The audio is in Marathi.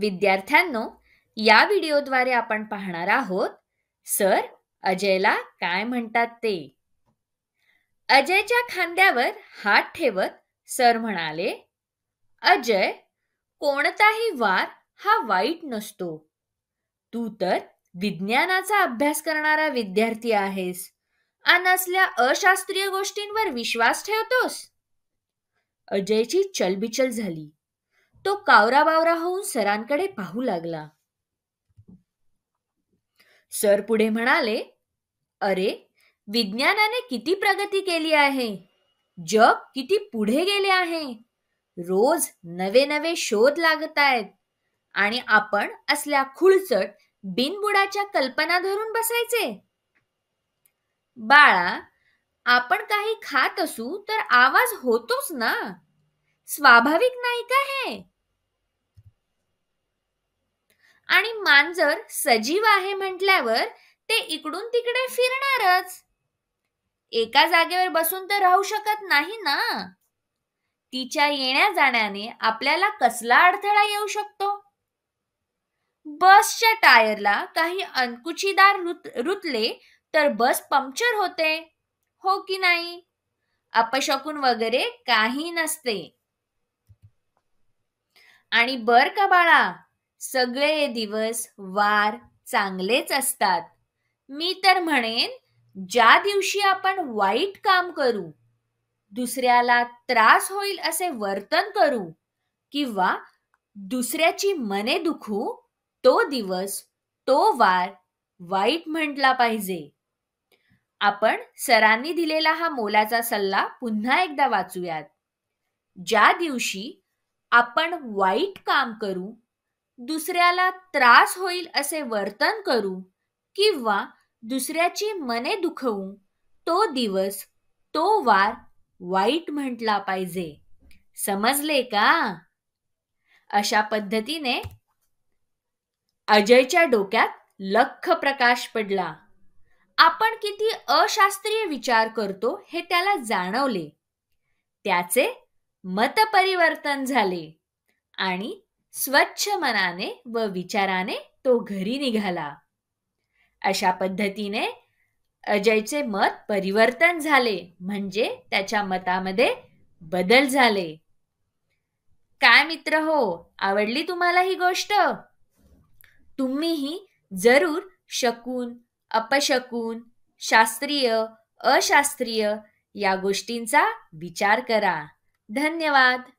विद्यार्थ्यांनो या व्हिडिओद्वारे आपण पाहणार आहोत सर अजयला काय म्हणतात ते अजयच्या खांद्यावर हात ठेवत सर म्हणाले अजय कोणताही वार हा वाईट नसतो तू तर विज्ञानाचा अभ्यास करणारा विद्यार्थी आहेस आणि असल्या अशास्त्रीय गोष्टींवर विश्वास ठेवतोस अजयची चलबिचल झाली तो कावरा बावरा होऊन सरांकडे पाहू लागला सर पुढे म्हणाले अरे विज्ञानाने किती प्रगती केली आहे जग किती पुढे गेले आहे रोज नवे नवे शोध लागत आहेत आणि आपण असल्या खुळचट बिनबुडाच्या कल्पना धरून बसायचे बाळा आपण काही खात असू तर आवाज होतोच ना स्वाभाविक नाही का हे आणि मांजर सजीव आहे म्हटल्यावर ते इकडून तिकडे फिरणारच एका जागेवर बसून तर राहू शकत नाही ना तिच्या येण्या जाण्याने आपल्याला कसला अडथळा येऊ शकतो बसच्या टायरला काही अनकुचीदार रुतले तर बस पंक्चर होते हो की नाही अपशकून वगैरे काही नसते आणि बर का बाळा सगळे दिवस वार चांगलेच असतात मी तर म्हणेन ज्या दिवशी आपण वाईट काम करू दुसऱ्याला त्रास होईल असे वर्तन करू किंवा दुसऱ्याची मने दुखू तो दिवस तो वार वाईट म्हटला पाहिजे आपण सरांनी दिलेला हा मोलाचा सल्ला पुन्हा एकदा वाचूयात ज्या दिवशी आपण वाईट काम करू दुसऱ्याला त्रास होईल असे वर्तन करू किंवा दुसऱ्याची मने दुखवू तो दिवस तो वार वाईट म्हटला पाहिजे समजले का अशा पद्धतीने अजयच्या डोक्यात लख प्रकाश पडला आपण किती अशास्त्रीय विचार करतो हे त्याला जाणवले त्याचे मतपरिवर्तन झाले आणि स्वच्छ मनाने व विचाराने तो घरी निघाला अशा पद्धतीने अजयचे मत परिवर्तन झाले म्हणजे त्याच्या मतामध्ये बदल झाले काय मित्र हो आवडली तुम्हाला ही गोष्ट तुम्हीही जरूर शकून अपशकून शास्त्रीय अशास्त्रीय या गोष्टींचा विचार करा धन्यवाद